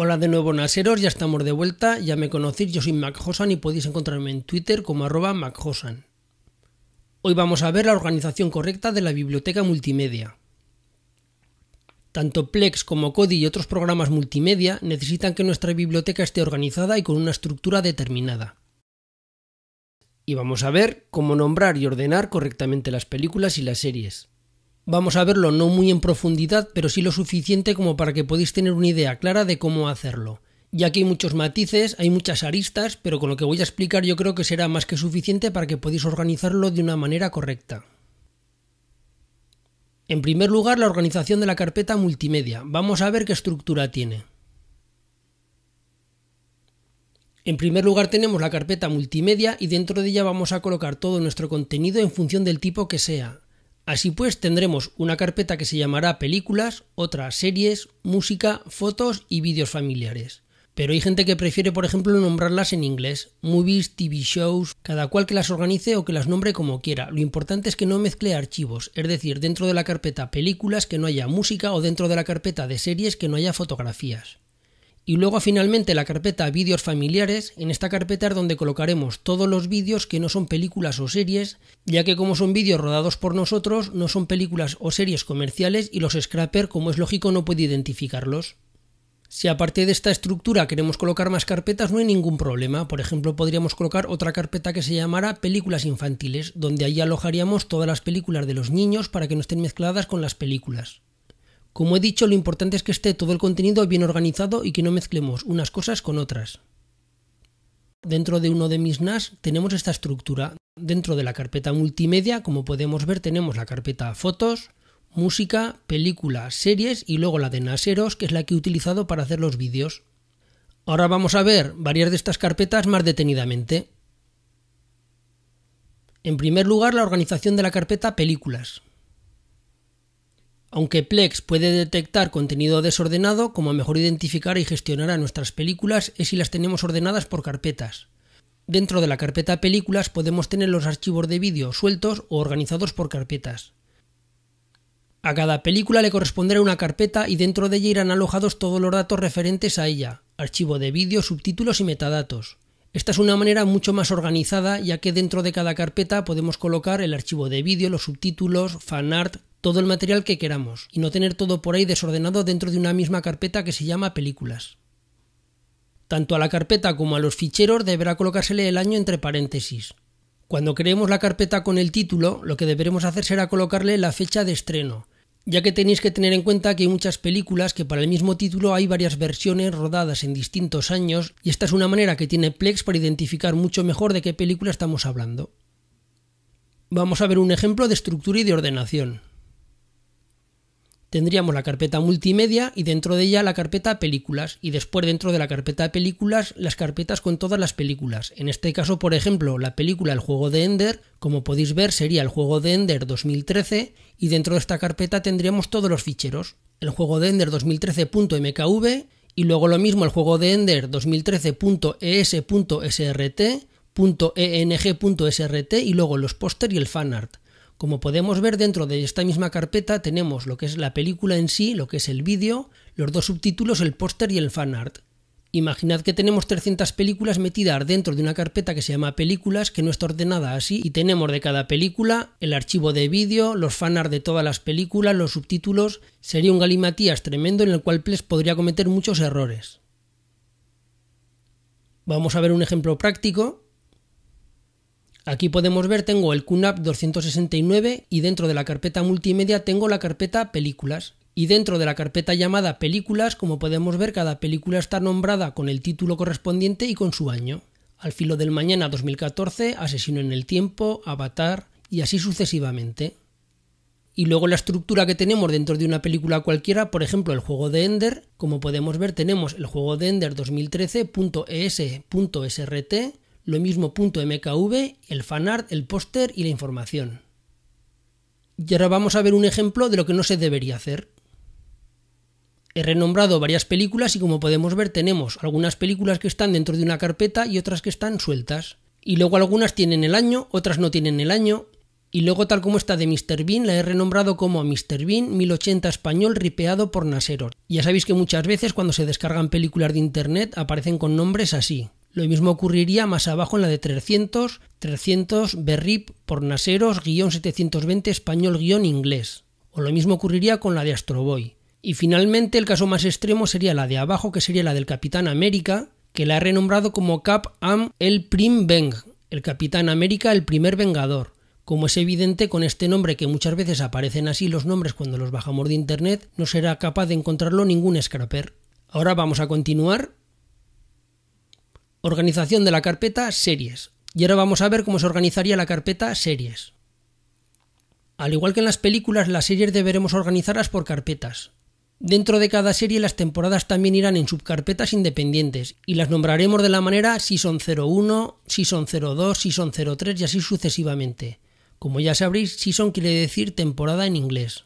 Hola de nuevo Naseros, ya estamos de vuelta, ya me conocéis, yo soy MacHosan y podéis encontrarme en Twitter como arroba MacHosan. Hoy vamos a ver la organización correcta de la biblioteca multimedia. Tanto Plex como Kodi y otros programas multimedia necesitan que nuestra biblioteca esté organizada y con una estructura determinada. Y vamos a ver cómo nombrar y ordenar correctamente las películas y las series. Vamos a verlo no muy en profundidad, pero sí lo suficiente como para que podáis tener una idea clara de cómo hacerlo. Ya que hay muchos matices, hay muchas aristas, pero con lo que voy a explicar yo creo que será más que suficiente para que podáis organizarlo de una manera correcta. En primer lugar, la organización de la carpeta multimedia. Vamos a ver qué estructura tiene. En primer lugar tenemos la carpeta multimedia y dentro de ella vamos a colocar todo nuestro contenido en función del tipo que sea. Así pues, tendremos una carpeta que se llamará películas, otras series, música, fotos y vídeos familiares. Pero hay gente que prefiere, por ejemplo, nombrarlas en inglés, movies, TV shows, cada cual que las organice o que las nombre como quiera. Lo importante es que no mezcle archivos, es decir, dentro de la carpeta películas que no haya música o dentro de la carpeta de series que no haya fotografías y luego finalmente la carpeta vídeos familiares, en esta carpeta es donde colocaremos todos los vídeos que no son películas o series, ya que como son vídeos rodados por nosotros, no son películas o series comerciales y los scrapper, como es lógico, no puede identificarlos. Si aparte de esta estructura queremos colocar más carpetas, no hay ningún problema. Por ejemplo, podríamos colocar otra carpeta que se llamara Películas infantiles, donde allí alojaríamos todas las películas de los niños para que no estén mezcladas con las películas. Como he dicho, lo importante es que esté todo el contenido bien organizado y que no mezclemos unas cosas con otras. Dentro de uno de mis NAS tenemos esta estructura. Dentro de la carpeta multimedia, como podemos ver, tenemos la carpeta fotos, música, películas, series y luego la de naseros, que es la que he utilizado para hacer los vídeos. Ahora vamos a ver varias de estas carpetas más detenidamente. En primer lugar, la organización de la carpeta películas. Aunque Plex puede detectar contenido desordenado, como mejor identificar y gestionar a nuestras películas es si las tenemos ordenadas por carpetas. Dentro de la carpeta películas podemos tener los archivos de vídeo sueltos o organizados por carpetas. A cada película le corresponderá una carpeta y dentro de ella irán alojados todos los datos referentes a ella, archivo de vídeo, subtítulos y metadatos. Esta es una manera mucho más organizada ya que dentro de cada carpeta podemos colocar el archivo de vídeo, los subtítulos, fanart, todo el material que queramos y no tener todo por ahí desordenado dentro de una misma carpeta que se llama películas. Tanto a la carpeta como a los ficheros deberá colocársele el año entre paréntesis. Cuando creemos la carpeta con el título, lo que deberemos hacer será colocarle la fecha de estreno, ya que tenéis que tener en cuenta que hay muchas películas que para el mismo título hay varias versiones rodadas en distintos años y esta es una manera que tiene Plex para identificar mucho mejor de qué película estamos hablando. Vamos a ver un ejemplo de estructura y de ordenación tendríamos la carpeta multimedia y dentro de ella la carpeta películas y después dentro de la carpeta películas las carpetas con todas las películas. En este caso, por ejemplo, la película El juego de Ender, como podéis ver, sería el juego de Ender 2013 y dentro de esta carpeta tendríamos todos los ficheros. El juego de Ender 2013.mkv y luego lo mismo el juego de Ender 2013.es.srt.eng.srt e e y luego los póster y el fanart. Como podemos ver dentro de esta misma carpeta tenemos lo que es la película en sí, lo que es el vídeo, los dos subtítulos, el póster y el fanart. Imaginad que tenemos 300 películas metidas dentro de una carpeta que se llama películas, que no está ordenada así, y tenemos de cada película el archivo de vídeo, los fanart de todas las películas, los subtítulos. Sería un galimatías tremendo en el cual Ples podría cometer muchos errores. Vamos a ver un ejemplo práctico. Aquí podemos ver, tengo el QNAP 269 y dentro de la carpeta multimedia tengo la carpeta películas. Y dentro de la carpeta llamada películas, como podemos ver, cada película está nombrada con el título correspondiente y con su año. Al filo del mañana 2014, Asesino en el Tiempo, Avatar y así sucesivamente. Y luego la estructura que tenemos dentro de una película cualquiera, por ejemplo el juego de Ender, como podemos ver tenemos el juego de Ender 2013.es.srt, lo mismo punto .mkv, el fanart, el póster y la información. Y ahora vamos a ver un ejemplo de lo que no se debería hacer. He renombrado varias películas y como podemos ver tenemos algunas películas que están dentro de una carpeta y otras que están sueltas. Y luego algunas tienen el año, otras no tienen el año. Y luego tal como está de Mr. Bean, la he renombrado como Mr. Bean 1080 español ripeado por Naseros. Ya sabéis que muchas veces cuando se descargan películas de internet aparecen con nombres así. Lo mismo ocurriría más abajo en la de 300, 300 Berrip Pornaseros guión 720 español guión inglés. O lo mismo ocurriría con la de Astroboy. Y finalmente el caso más extremo sería la de abajo, que sería la del Capitán América, que la ha renombrado como Cap Am el Prim Veng, el Capitán América el primer Vengador. Como es evidente con este nombre que muchas veces aparecen así los nombres cuando los bajamos de internet, no será capaz de encontrarlo ningún scraper. Ahora vamos a continuar Organización de la carpeta series. Y ahora vamos a ver cómo se organizaría la carpeta series. Al igual que en las películas, las series deberemos organizarlas por carpetas. Dentro de cada serie las temporadas también irán en subcarpetas independientes y las nombraremos de la manera Season 01, Season 02, Season 03 y así sucesivamente. Como ya sabréis, Season quiere decir temporada en inglés.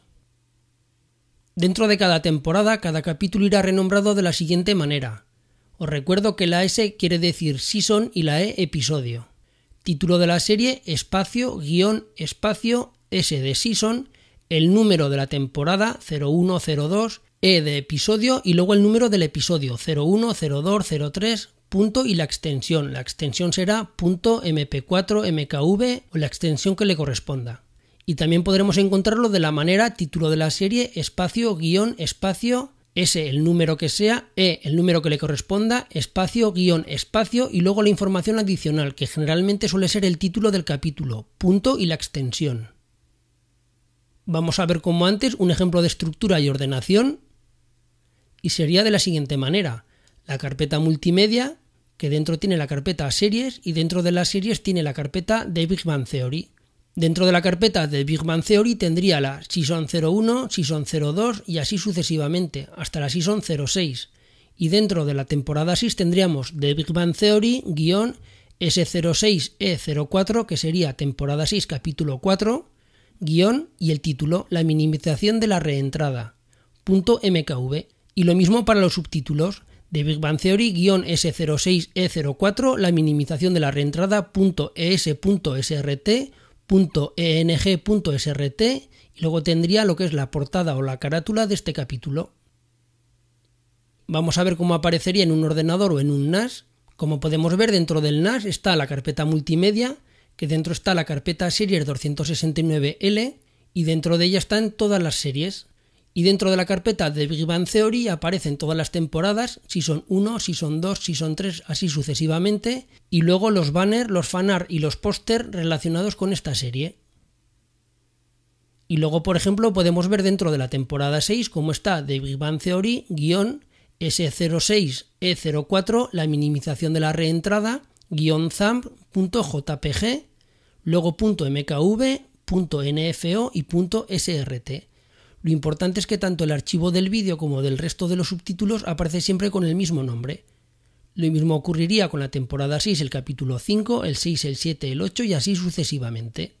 Dentro de cada temporada, cada capítulo irá renombrado de la siguiente manera. Os recuerdo que la S quiere decir season y la E episodio. Título de la serie, espacio, guión, espacio, S de season, el número de la temporada 0102, E de episodio y luego el número del episodio 010203, punto y la extensión. La extensión será punto .mp4 mkv o la extensión que le corresponda. Y también podremos encontrarlo de la manera título de la serie espacio guión espacio S el número que sea, E el número que le corresponda, espacio, guión, espacio y luego la información adicional, que generalmente suele ser el título del capítulo, punto y la extensión. Vamos a ver como antes un ejemplo de estructura y ordenación y sería de la siguiente manera. La carpeta multimedia, que dentro tiene la carpeta series y dentro de las series tiene la carpeta de Big Theory. Dentro de la carpeta de Big Bang Theory tendría la Season 01, Season 02 y así sucesivamente, hasta la Season 06. Y dentro de la temporada 6 tendríamos The Big Bang Theory S06E04, e que sería temporada 6, capítulo 4, guión y el título La minimización de la reentrada, MKV. Y lo mismo para los subtítulos de Big Bang Theory S06E04, e La minimización de la reentrada, e .eng.srt y luego tendría lo que es la portada o la carátula de este capítulo. Vamos a ver cómo aparecería en un ordenador o en un NAS. Como podemos ver, dentro del NAS está la carpeta multimedia, que dentro está la carpeta series 269L y dentro de ella están todas las series. Y dentro de la carpeta de Big Bang Theory aparecen todas las temporadas, si son 1, si son 2, si son 3, así sucesivamente, y luego los banners, los fanart y los póster relacionados con esta serie. Y luego, por ejemplo, podemos ver dentro de la temporada 6 cómo está The Big Bang Theory, S06E04, la minimización de la reentrada, zamp.jpg, luego .mkv, .nfo y .srt. Lo importante es que tanto el archivo del vídeo como del resto de los subtítulos aparece siempre con el mismo nombre. Lo mismo ocurriría con la temporada 6, el capítulo 5, el 6, el 7, el 8 y así sucesivamente.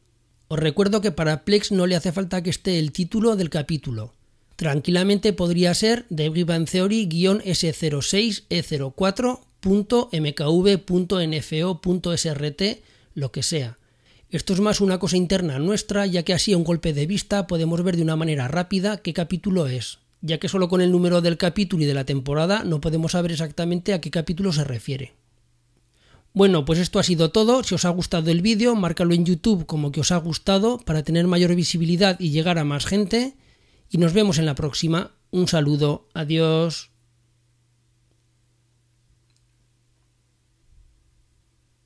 Os recuerdo que para Plex no le hace falta que esté el título del capítulo. Tranquilamente podría ser The Theory-S06E04.mkv.nfo.srt, e lo que sea. Esto es más una cosa interna nuestra, ya que así a un golpe de vista podemos ver de una manera rápida qué capítulo es, ya que solo con el número del capítulo y de la temporada no podemos saber exactamente a qué capítulo se refiere. Bueno, pues esto ha sido todo. Si os ha gustado el vídeo, márcalo en YouTube como que os ha gustado para tener mayor visibilidad y llegar a más gente. Y nos vemos en la próxima. Un saludo, adiós.